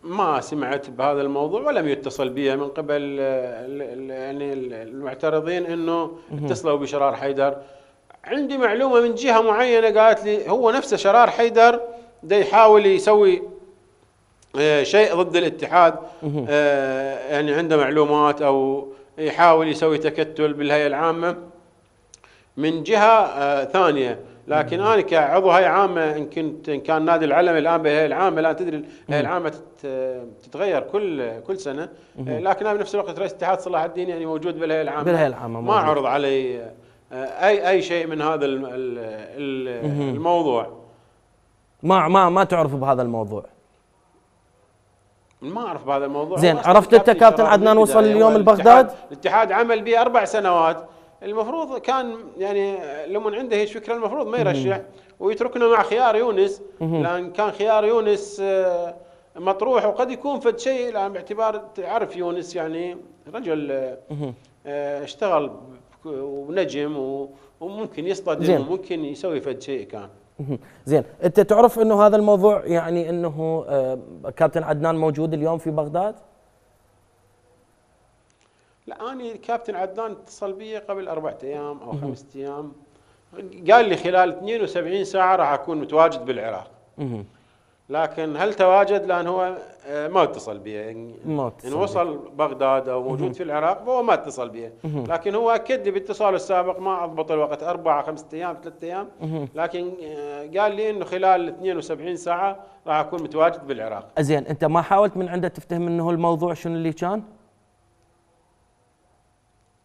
ما سمعت بهذا الموضوع ولم يتصل بي من قبل آه، يعني المعترضين انه اتصلوا بشرار حيدر عندي معلومة من جهة معينة قالت لي هو نفسه شرار حيدر ده يحاول يسوي آه، شيء ضد الاتحاد آه، يعني عنده معلومات أو يحاول يسوي تكتل بالهيئة العامة من جهة آه، ثانية لكن انا كعضو هيئه عامه ان كنت ان كان نادي العلم الان بالهيئه العامه الان تدري الهيئه العامه تتغير كل كل سنه لكن انا بنفس الوقت رئيس اتحاد صلاح الدين يعني موجود بالهيئه العامه بالهيئه العامه ما عرض علي آه، اي اي شيء من هذا الموضوع ما ما ما تعرف بهذا الموضوع ما اعرف بهذا الموضوع زين عرفت انت كابتن عدنان وصل اليوم أيوة، لبغداد؟ الاتحاد عمل به اربع سنوات المفروض كان يعني آه، لمن عنده هي فكره المفروض ما يرشح ويتركنا مع خيار يونس لان كان خيار يونس آه، مطروح وقد يكون فد شيء لان باعتبار تعرف يونس يعني رجل اشتغل ونجم وممكن يصطدم زين. وممكن يسوي فد شيء كان زين انت تعرف انه هذا الموضوع يعني انه آه، كابتن عدنان موجود اليوم في بغداد لا انا كابتن عدنان اتصل بي قبل اربعة ايام او خمسة ايام قال لي خلال 72 ساعه راح اكون متواجد بالعراق لكن هل تواجد لان هو آه، ما اتصل به ما اتصل ان وصل بغداد او موجود في العراق فهو ما اتصل به لكن هو اكد لي باتصاله السابق ما اضبط الوقت اربع خمسة ايام ثلاث ايام لكن آه، قال لي انه خلال 72 ساعه راح اكون متواجد بالعراق. زين انت ما حاولت من عنده تفتهم انه الموضوع شنو اللي كان؟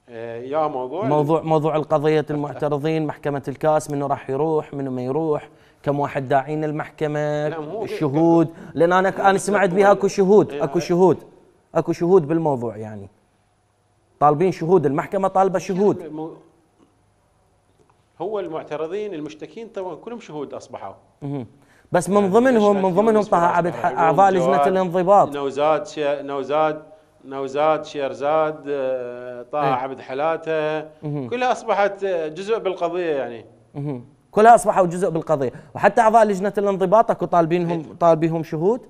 آه، يا موضوع موضوع موضوع القضيه المعترضين محكمه الكاس منو راح يروح منو ما يروح كم واحد داعين المحكمة إيه، الشهود لأن أنا أنا سمعت بها أكو شهود إيه، أكو إيه. شهود أكو شهود بالموضوع يعني طالبين شهود المحكمة طالبة شهود هو المعترضين المشتكين طبعا كلهم شهود أصبحوا بس من يعني ضمنهم من ضمنهم طه عبد يعني أعضاء لجنة الانضباط نوزاد نوزاد نوزاد شيرزاد آه، طه عبد حلاته كلها أصبحت جزء بالقضية يعني كلها اصبحوا جزء بالقضيه وحتى اعضاء لجنه الانضباط اكو طالبينهم إيه. طالبيهم شهود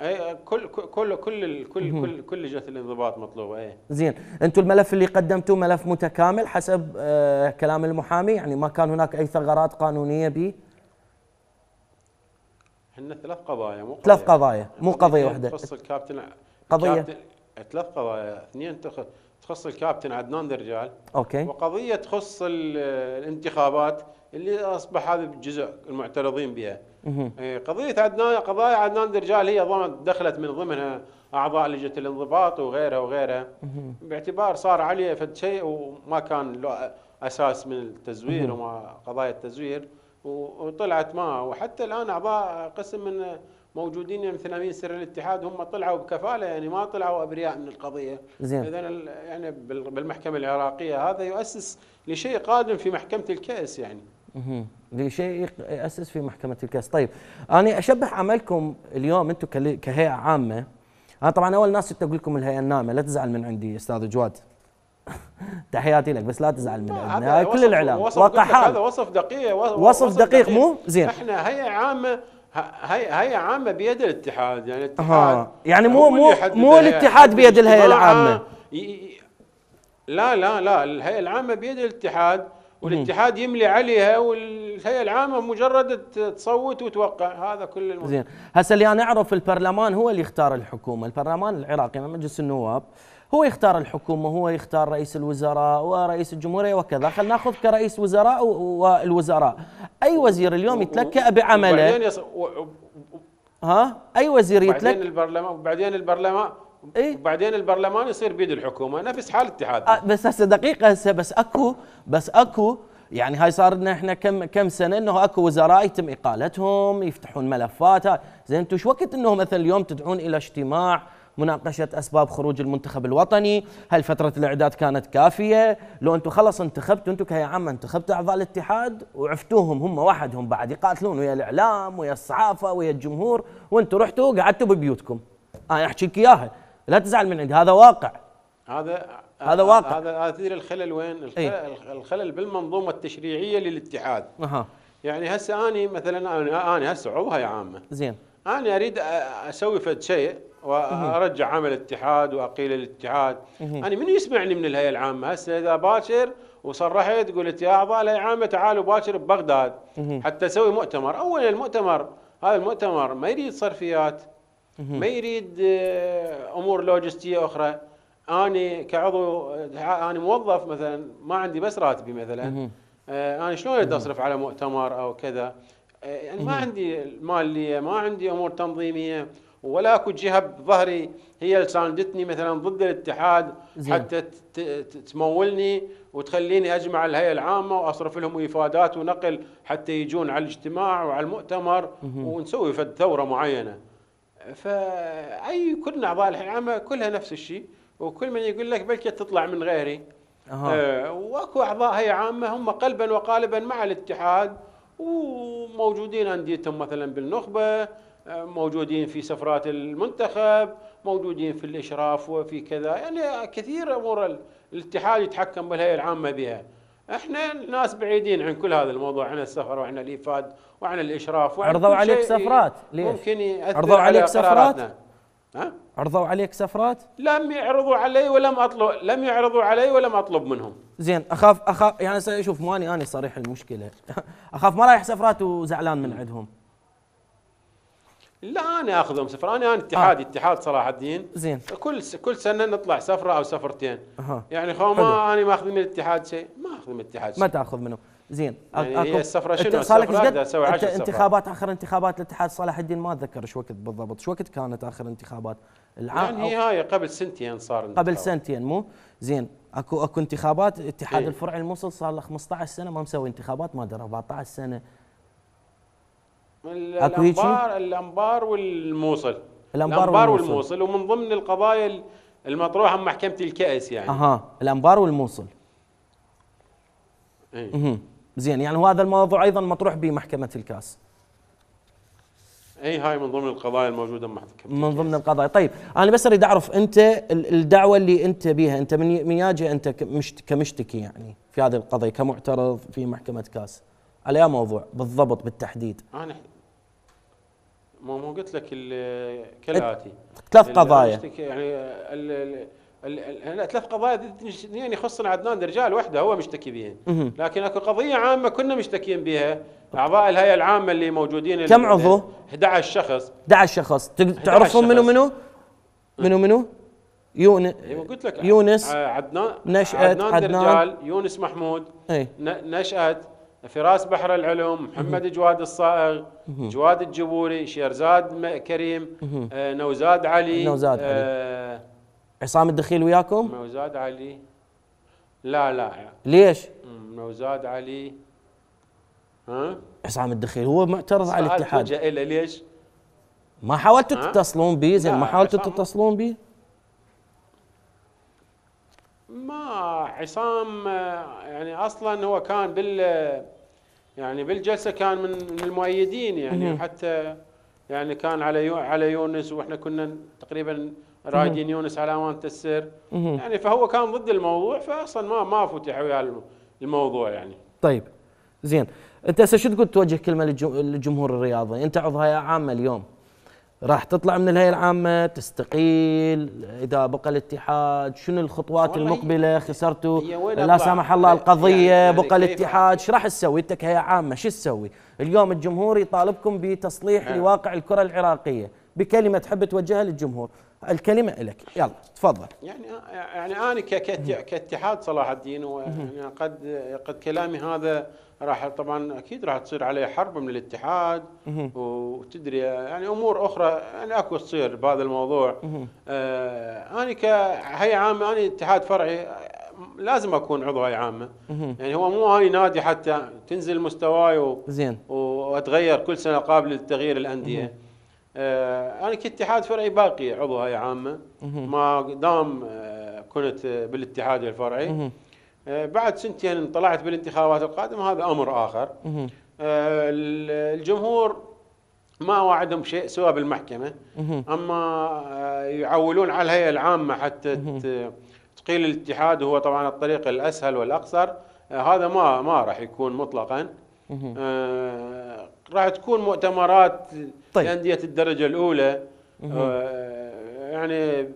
اي كل كل كل كل كل, كل لجنه الانضباط مطلوبه اي زين انتم الملف اللي قدمتوه ملف متكامل حسب آه كلام المحامي يعني ما كان هناك اي ثغرات قانونيه به احنا ثلاث قضايا مو ثلاث قضايا مو قضيه واحده تخص الكابتن قضيه ثلاث قضايا اثنين تخص الكابتن عدنان درجال اوكي وقضيه تخص الانتخابات اللي اصبح هذا الجزء المعترضين بها. إيه، قضيه عدنان قضايا عدنان درجال هي ضمن دخلت من ضمنها اعضاء لجنه الانضباط وغيرها وغيرها باعتبار صار عليه فد شيء وما كان له اساس من التزوير وما قضايا التزوير وطلعت ما وحتى الان اعضاء قسم من موجودين يعني مثل امين سر الاتحاد هم طلعوا بكفاله يعني ما طلعوا ابرياء من القضيه زين اذا يعني بالمحكمه العراقيه هذا يؤسس لشيء قادم في محكمه الكاس يعني لشيء ياسس في محكمه الكاس طيب انا اشبه عملكم اليوم انتم كهيئه عامه انا طبعا اول ناس كنت اقول لكم الهيئه الناعمه لا تزعل من عندي استاذ جواد تحياتي لك بس لا تزعل من عندنا كل الاعلام وقحال هذا وصف دقيق وصف, وصف دقيق, دقيق مو زين احنا هيئه عامه هي هي عامه بيد الاتحاد يعني الاتحاد يعني مو مو مو الاتحاد بيد الهيئه العامه لا لا لا الهيئه العامه بيد الاتحاد والاتحاد يملي عليها والهيئه العامه مجرد تصوت وتوقع هذا كل الموضوع. زين هسه اللي انا اعرف البرلمان هو اللي يختار الحكومه البرلمان العراقي مجلس النواب هو يختار الحكومه هو يختار رئيس الوزراء ورئيس الجمهوريه وكذا خلينا ناخذ كرئيس وزراء والوزراء اي وزير اليوم يتلكأ بعمله ها اي وزير يتلكأ بعدين البرلمان بعدين البرلمان إيه؟ وبعدين البرلمان يصير بيد الحكومه نفس حال الاتحاد آه بس هسه دقيقه هسه بس اكو بس اكو يعني هاي صار لنا احنا كم كم سنه انه اكو وزراء يتم اقالتهم يفتحون ملفات زين انتم شو وقت انه مثلا اليوم تدعون الى اجتماع مناقشة أسباب خروج المنتخب الوطني هل فترة الإعداد كانت كافية لو أنتم خلص انتخبتوا أنتم كهي عامة انتخبتوا أعضاء الاتحاد وعفتوهم هم وحدهم بعد يقاتلون ويا الإعلام ويا الصحافة ويا الجمهور وأنتم رحتوا قعدتوا ببيوتكم أنا أحكي لك إياها لا تزعل من عندي هذا واقع هذا هذا آه، واقع هذا تدري الخلل وين؟ الخلل, ايه؟ الخلل بالمنظومه التشريعيه للاتحاد اها يعني هسه اني مثلا اني هسه عضوها يا عامه زين انا اريد اسوي فد شيء وارجع عمل الاتحاد واقيل الاتحاد انا يعني من يسمعني من الهيئه العامه هسه اذا باكر وصرحت قلت يا اعضاء الهيئه العامه تعالوا باكر ببغداد حتى اسوي مؤتمر اولا المؤتمر هذا المؤتمر ما يريد صرفيات ما يريد آه، امور لوجستيه اخرى اني كعضو اني موظف مثلا ما عندي بس راتبي مثلا آه، انا شلون اريد اصرف على مؤتمر او كذا آه، يعني ما عندي ماليه ما عندي امور تنظيميه ولا اكو جهه بظهري هي اللي ساندتني مثلا ضد الاتحاد حتى تمولني وتخليني اجمع الهيئه العامه واصرف لهم افادات ونقل حتى يجون على الاجتماع وعلى المؤتمر ونسوي فد ثوره معينه. فاي كل الاعضاء العامه كلها نفس الشيء وكل من يقول لك بلكي تطلع من غيري أه. آه واكو اعضاء هي عامه هم قلبا وقالبا مع الاتحاد وموجودين انديتهم مثلا بالنخبه آه، موجودين في سفرات المنتخب موجودين في الاشراف وفي كذا يعني كثير امور الاتحاد يتحكم بالهيئه العامه بها احنا ناس بعيدين عن كل هذا الموضوع عن السفر وعن الايفاد وعن الاشراف وعن عرضوا عليك سفرات ليش؟ ممكن ياثر عرضوا عليك على سفرات؟ ها؟ عرضوا عليك سفرات؟ لم يعرضوا علي ولم اطلب لم يعرضوا علي ولم اطلب منهم. زين اخاف اخاف يعني شوف ماني اني صريح المشكله اخاف ما رايح سفرات وزعلان من عندهم. لا انا اخذهم سفر انا انا اتحادي آه. اتحاد صلاح الدين زين كل س... كل سنه نطلع سفره او سفرتين أه. يعني خو ما انا ما اخذ من الاتحاد شيء ما اخذ من الاتحاد شيء ما تاخذ منه زين يعني أكو... هي السفره شنو السفره اسوي 10 سفرات انتخابات اخر انتخابات الاتحاد صلاح الدين ما اتذكر شو وقت بالضبط شو وقت كانت اخر انتخابات العام يعني هاي قبل سنتين صار قبل سنتين مو زين اكو اكو انتخابات اتحاد ايه؟ الفرع الموصل صار له 15 سنه ما مسوي انتخابات ما ادري 14 سنه اكو هيك الانبار الانبار والموصل الانبار, الأنبار والموصل. والموصل ومن ضمن القضايا المطروحه بمحكمه محكمه الكاس يعني اها الانبار والموصل اي زين يعني وهذا الموضوع ايضا مطروح بمحكمه الكاس اي هاي من ضمن القضايا الموجوده محكمه من ضمن القضايا طيب انا بس اريد اعرف انت الدعوه اللي انت بيها انت من من ياجي انت كمشتكي يعني في هذه القضيه كمعترض في محكمه كاس على موضوع بالضبط بالتحديد انا آه، ما مو قلت لك كالاتي ثلاث قضايا يعني ال ال ثلاث قضايا اثنين يخصن عدنان رجال وحده هو مشتكي بها لكن اكو قضيه عامه كنا مشتكيين بها اعضاء الهيئه العامه اللي موجودين كم عضو؟ 11 شخص 11 شخص تعرفهم منو منو؟ أه. منو منو؟ يونس إيه، قلت لك يونس عدنان نشأت عدنان, عدنان رجال يونس محمود ايه؟ نشأت فراس بحر العلوم محمد جواد الصائغ جواد الجبوري شيرزاد كريم آه، نوزاد علي نوزاد علي آه، عصام الدخيل وياكم نوزاد علي لا لا ليش نوزاد علي ها عصام الدخيل هو معترض على الاتحاد ليش ما حاولتوا تتصلون بي زين ما حاولتوا تتصلون بي ما عصام يعني اصلا هو كان بال يعني بالجلسه كان من المؤيدين يعني نعم. حتى يعني كان على على يونس واحنا كنا تقريبا رايدين يونس على امانه السر يعني فهو كان ضد الموضوع فاصلا ما ما فتح ويا الموضوع يعني طيب زين انت هسه شو تقول توجه كلمه للجمهور الرياضي انت عضو هيئه عامه اليوم راح تطلع من الهيئه العامه تستقيل اذا بقى الاتحاد شنو الخطوات المقبله خسرتوا لا سمح الله القضيه يعني بقى الاتحاد ايش راح تسوي انت كهيئه عامه شو تسوي اليوم الجمهور يطالبكم بتصليح نعم. لواقع الكره العراقيه بكلمه تحب توجهها للجمهور الكلمه لك يلا تفضل يعني يعني انا كاتحاد صلاح الدين وقد يعني قد كلامي هذا راح طبعا اكيد راح تصير عليه حرب من الاتحاد وتدري يعني امور اخرى يعني اكو تصير بهذا الموضوع آه انا كهيئه عامه انا اتحاد فرعي لازم اكون عضو هيئه عامه يعني هو مو اني نادي حتى تنزل مستواي و... زين واتغير كل سنه قابل للتغيير الانديه آه انا كاتحاد فرعي باقي عضو هيئه عامه ما دام آه، كنت بالاتحاد الفرعي آه، بعد سنتين طلعت بالانتخابات القادمه هذا امر اخر آه، الجمهور ما وعدهم شيء سوى بالمحكمه اما آه، يعولون على الهيئه العامه حتى تقيل الاتحاد وهو طبعا الطريق الاسهل والاقصر هذا ما ما راح يكون مطلقا راح تكون مؤتمرات طيب. لانديه الدرجه الاولى يعني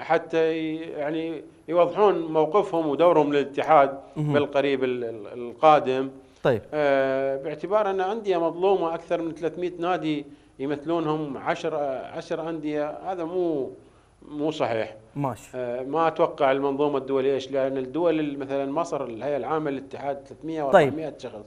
حتى يعني يوضحون موقفهم ودورهم للاتحاد بالقريب القادم طيب آه باعتبار ان انديه مظلومه اكثر من 300 نادي يمثلونهم 10 10 انديه هذا مو مو صحيح ماشي آه ما اتوقع المنظومه الدوليه ايش لان الدول مثلا مصر الهيئه العامه للاتحاد 300 و400 طيب. شخص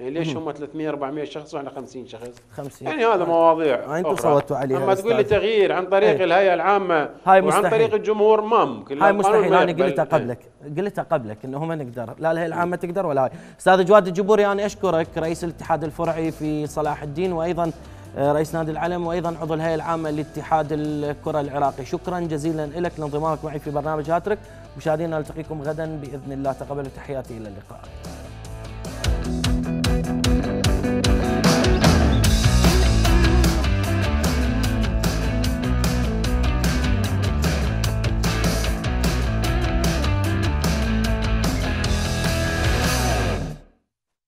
يعني ليش هم 300 400 شخص واحنا 50 شخص 50 يعني هذا مواضيع آه، انتم صوتوا عليها اما تقول لي تغيير عن طريق ايه. الهيئه العامه هاي مستحيل. وعن طريق الجمهور ما ممكن هاي مستحيل انا قلتها إيه. قبلك قلتها قبلك انه ما نقدر لا الهيئه العامه تقدر ولا هاي استاذ جواد الجبوري انا اشكرك رئيس الاتحاد الفرعي في صلاح الدين وايضا آه، رئيس نادي العلم وايضا عضو الهيئه العامه لاتحاد الكره العراقي شكرا جزيلا لك لانضمامك معي في برنامج هاتريك مشاهدينا نلتقيكم غدا باذن الله تقبلوا تحياتي الى اللقاء